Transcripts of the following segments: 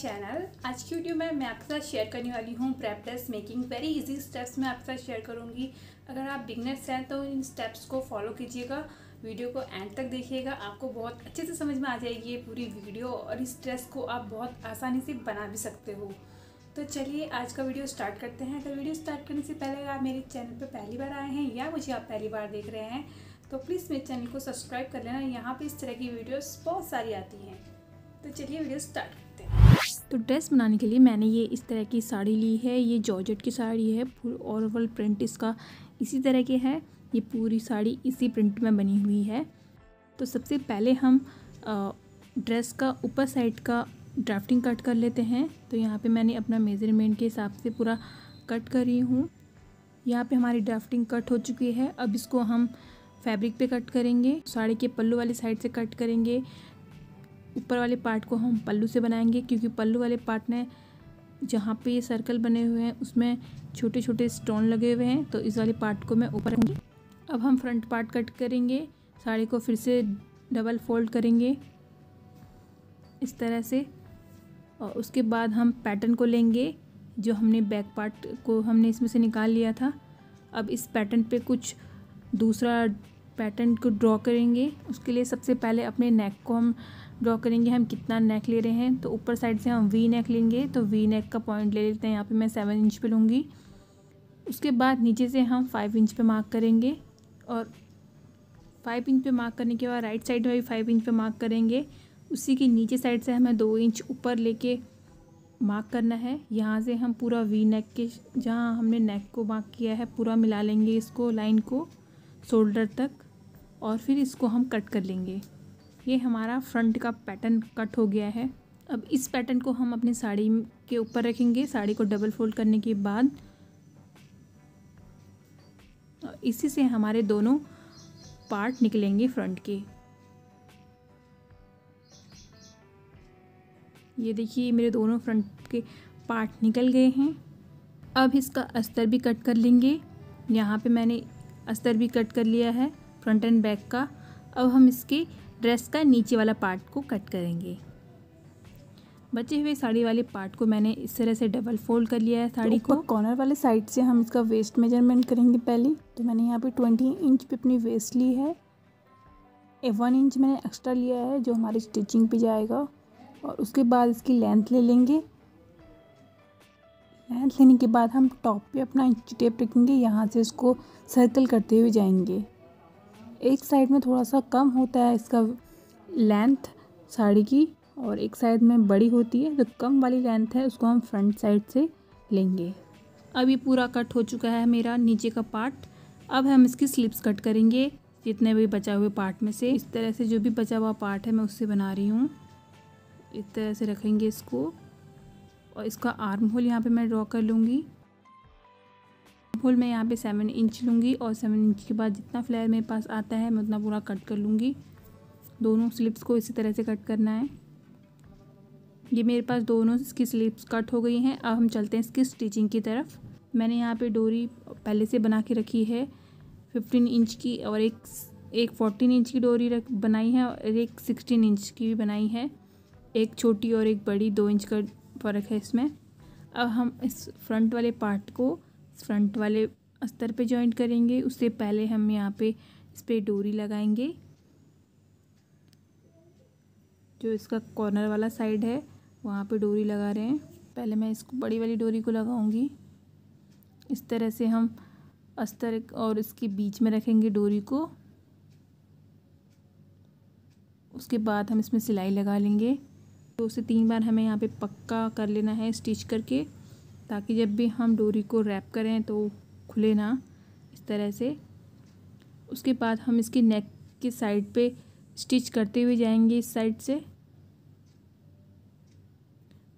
channel आज की video में मैं आपके साथ शेयर करने वाली हूँ प्रेपलेस मेकिंग वेरी इजी स्टेप्स मैं आपके साथ शेयर करूँगी अगर आप बिगनर्स हैं तो इन स्टेप्स को फॉलो कीजिएगा वीडियो को एंड तक देखिएगा आपको बहुत अच्छे से समझ में आ जाएगी ये पूरी वीडियो और इस ड्रेस को आप बहुत आसानी से बना भी सकते हो तो चलिए आज का वीडियो स्टार्ट करते हैं अगर वीडियो स्टार्ट करने से पहले आप मेरे चैनल पर पहली बार आए हैं या मुझे आप पहली बार देख रहे हैं तो प्लीज़ मेरे चैनल को सब्सक्राइब कर लेना यहाँ पर इस तरह की वीडियोज़ बहुत सारी आती हैं तो चलिए वीडियो स्टार्ट तो ड्रेस बनाने के लिए मैंने ये इस तरह की साड़ी ली है ये जॉर्जेट की साड़ी है फुल ओवरऑल प्रिंट इसका इसी तरह के है ये पूरी साड़ी इसी प्रिंट में बनी हुई है तो सबसे पहले हम ड्रेस का ऊपर साइड का ड्राफ्टिंग कट कर लेते हैं तो यहाँ पे मैंने अपना मेज़रमेंट के हिसाब से पूरा कट करी हूँ यहाँ पे हमारी ड्राफ्टिंग कट हो चुकी है अब इसको हम फैब्रिक पे कट करेंगे साड़ी के पल्लू वाली साइड से कट करेंगे ऊपर वाले पार्ट को हम पल्लू से बनाएंगे क्योंकि पल्लू वाले पार्ट ने जहाँ पे ये सर्कल बने हुए हैं उसमें छोटे छोटे स्टोन लगे हुए हैं तो इस वाले पार्ट को मैं ऊपर रखूँगी अब हम फ्रंट पार्ट कट करेंगे साड़ी को फिर से डबल फोल्ड करेंगे इस तरह से और उसके बाद हम पैटर्न को लेंगे जो हमने बैक पार्ट को हमने इसमें से निकाल लिया था अब इस पैटर्न पे कुछ दूसरा पैटर्न को ड्रॉ करेंगे उसके लिए सबसे पहले अपने नेक को हम ड्रॉ करेंगे हम कितना नेक ले रहे हैं तो ऊपर साइड से हम वी नेक लेंगे तो वी नेक का पॉइंट ले लेते हैं यहाँ पे मैं सेवन इंच पे लूँगी उसके बाद नीचे से हम फाइव इंच पे मार्क करेंगे और फाइव इंच पे मार्क करने के बाद राइट साइड में भी फाइव इंच पे मार्क करेंगे उसी के नीचे साइड से हमें दो इंच ऊपर कर मार्क करना है यहाँ से हम पूरा वी नेक के जहाँ हमने नेक को मार्क किया है पूरा मिला लेंगे इसको लाइन को शोल्डर तक और फिर इसको हम कट कर लेंगे ये हमारा फ्रंट का पैटर्न कट हो गया है अब इस पैटर्न को हम अपनी साड़ी के ऊपर रखेंगे साड़ी को डबल फोल्ड करने के बाद इसी से हमारे दोनों पार्ट निकलेंगे फ्रंट के ये देखिए मेरे दोनों फ्रंट के पार्ट निकल गए हैं अब इसका अस्तर भी कट कर लेंगे यहाँ पे मैंने अस्तर भी कट कर लिया है फ्रंट एंड बैक का अब हम इसके ड्रेस का नीचे वाला पार्ट को कट करेंगे बचे हुए साड़ी वाले पार्ट को मैंने इस तरह से डबल फोल्ड कर लिया है तो साड़ी तो को कॉर्नर वाले साइड से हम इसका वेस्ट मेजरमेंट करेंगे पहले तो मैंने यहाँ पे ट्वेंटी इंच पे अपनी वेस्ट ली है ए वन इंच मैंने एक्स्ट्रा लिया है जो हमारी स्टिचिंग पे जाएगा और उसके बाद इसकी लेंथ ले लेंगे लेंथ लेने के बाद हम टॉप पर अपना इंच टेप रखेंगे यहाँ से इसको सर्कल करते हुए जाएंगे एक साइड में थोड़ा सा कम होता है इसका लेंथ साड़ी की और एक साइड में बड़ी होती है जो तो कम वाली लेंथ है उसको हम फ्रंट साइड से लेंगे अब ये पूरा कट हो चुका है मेरा नीचे का पार्ट अब हम इसकी स्लिप्स कट करेंगे जितने भी बचा हुए पार्ट में से इस तरह से जो भी बचा हुआ पार्ट है मैं उससे बना रही हूँ इस तरह से रखेंगे इसको और इसका आर्म होल यहाँ पे मैं ड्रॉ कर लूँगी फुल मैं यहाँ पे सेवन इंच लूँगी और सेवन इंच के बाद जितना फ्लेयर मेरे पास आता है मैं उतना पूरा कट कर लूँगी दोनों स्लिप्स को इसी तरह से कट करना है ये मेरे पास दोनों इसकी स्लिप्स कट हो गई हैं अब हम चलते हैं इसकी स्टिचिंग की तरफ मैंने यहाँ पे डोरी पहले से बना के रखी है फिफ्टीन इंच की और एक एक फोर्टीन इंच की डोरी रख बनाई है और एक सिक्सटीन इंच की भी बनाई है एक छोटी और एक बड़ी दो इंच का फ़र्क है इसमें अब हम इस फ्रंट वाले पार्ट को फ्रंट वाले अस्तर पे जॉइंट करेंगे उससे पहले हम यहाँ पे इस पर डोरी लगाएंगे जो इसका कॉर्नर वाला साइड है वहाँ पे डोरी लगा रहे हैं पहले मैं इसको बड़ी वाली डोरी को लगाऊंगी इस तरह से हम अस्तर और इसके बीच में रखेंगे डोरी को उसके बाद हम इसमें सिलाई लगा लेंगे दो तो से तीन बार हमें यहाँ पे पक्का कर लेना है स्टिच करके ताकि जब भी हम डोरी को रैप करें तो खुले ना इस तरह से उसके बाद हम इसकी नेक के साइड पे स्टिच करते हुए जाएंगे इस साइड से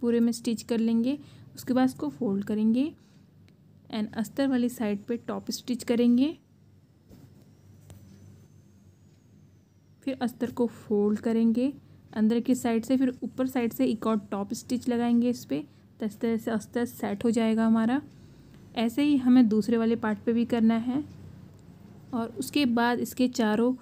पूरे में स्टिच कर लेंगे उसके बाद इसको फोल्ड करेंगे एंड अस्तर वाली साइड पे टॉप स्टिच करेंगे फिर अस्तर को फोल्ड करेंगे अंदर की साइड से फिर ऊपर साइड से एक और टॉप स्टिच लगाएंगे इस पर आस्ते तैसे आस्ते आस्ते सेट हो जाएगा हमारा ऐसे ही हमें दूसरे वाले पार्ट पे भी करना है और उसके बाद इसके चारों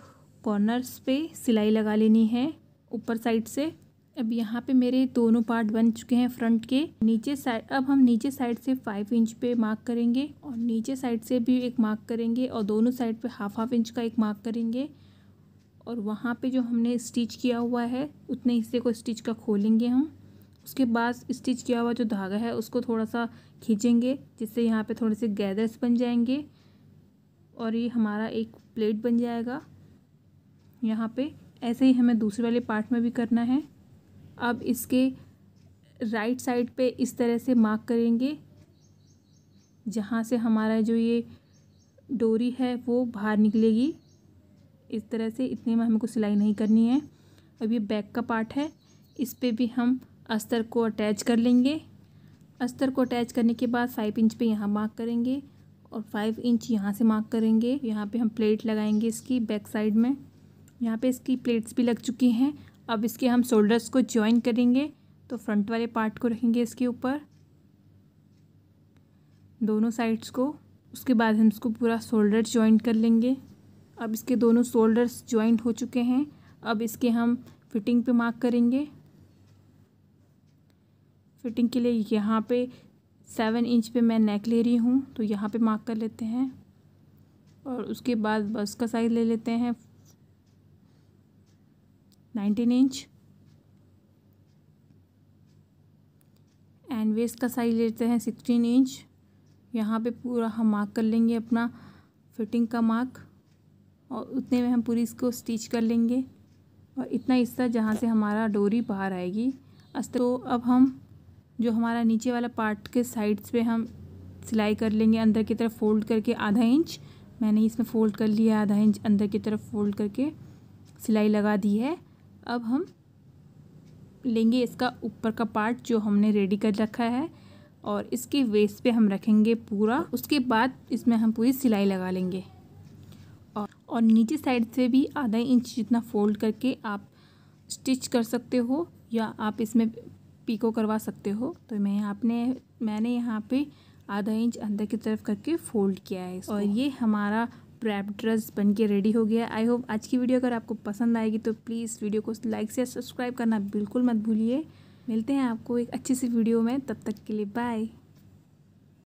कॉर्नर्स पे सिलाई लगा लेनी है ऊपर साइड से अब यहाँ पे मेरे दोनों पार्ट बन चुके हैं फ्रंट के नीचे साइड अब हम नीचे साइड से फाइव इंच पे मार्क करेंगे और नीचे साइड से भी एक मार्क करेंगे और दोनों साइड पे हाफ हाफ इंच का एक मार्क करेंगे और वहाँ पे जो हमने स्टिच किया हुआ है उतने हिस्से को स्टिच का खोलेंगे हम उसके बाद स्टिच किया हुआ जो धागा है उसको थोड़ा सा खींचेंगे जिससे यहाँ पे थोड़े से गैदर्स बन जाएंगे और ये हमारा एक प्लेट बन जाएगा यहाँ पे ऐसे ही हमें दूसरे वाले पार्ट में भी करना है अब इसके राइट साइड पे इस तरह से मार्क करेंगे जहाँ से हमारा जो ये डोरी है वो बाहर निकलेगी इस तरह से इतने में हमको सिलाई नहीं करनी है अब ये बैक का पार्ट है इस पर भी हम अस्तर को अटैच कर लेंगे अस्तर को अटैच करने के बाद फाइव इंच पे यहाँ मार्क करेंगे और फाइव इंच यहाँ से मार्क करेंगे यहाँ पे हम प्लेट लगाएंगे इसकी बैक साइड में यहाँ पे इसकी प्लेट्स भी लग चुकी हैं अब इसके हम शोल्डर्स को ज्वाइन करेंगे तो फ्रंट वाले पार्ट को रखेंगे इसके ऊपर दोनों साइड्स को उसके बाद हम इसको पूरा शोल्डर ज्वाइन कर लेंगे अब इसके दोनों शोल्डर्स ज्वाइंट हो चुके हैं अब इसके हम फिटिंग पे मार्क करेंगे फिटिंग के लिए यहाँ पे सेवन इंच पे मैं नेक ले रही हूँ तो यहाँ पे मार्क कर लेते हैं और उसके बाद बस का साइज़ ले लेते हैं नाइनटीन इंच एंड वेस्ट का साइज़ लेते हैं सिक्सटीन इंच यहाँ पे पूरा हम मार्क कर लेंगे अपना फिटिंग का मार्क और उतने में हम पूरी इसको स्टिच कर लेंगे और इतना हिस्सा जहाँ से हमारा डोरी बाहर आएगी अस्त तो अब हम जो हमारा नीचे वाला पार्ट के साइड्स पे हम सिलाई कर लेंगे अंदर की तरफ फोल्ड करके आधा इंच मैंने इसमें फ़ोल्ड कर लिया आधा इंच अंदर की तरफ फोल्ड करके सिलाई लगा दी है अब हम लेंगे इसका ऊपर का पार्ट जो हमने रेडी कर रखा है और इसके वेस्ट पे हम रखेंगे पूरा उसके बाद इसमें हम पूरी सिलाई लगा लेंगे और और नीचे साइड से भी आधा इंच जितना फोल्ड करके आप स्टिच कर सकते हो या आप इसमें पीको करवा सकते हो तो मैं आपने मैंने यहाँ पे आधा इंच अंदर की तरफ करके फोल्ड किया है और ये हमारा प्रैप ड्रेस बन के रेडी हो गया आई होप आज की वीडियो अगर आपको पसंद आएगी तो प्लीज़ वीडियो को लाइक से सब्सक्राइब करना बिल्कुल मत भूलिए मिलते हैं आपको एक अच्छी सी वीडियो में तब तक के लिए बाय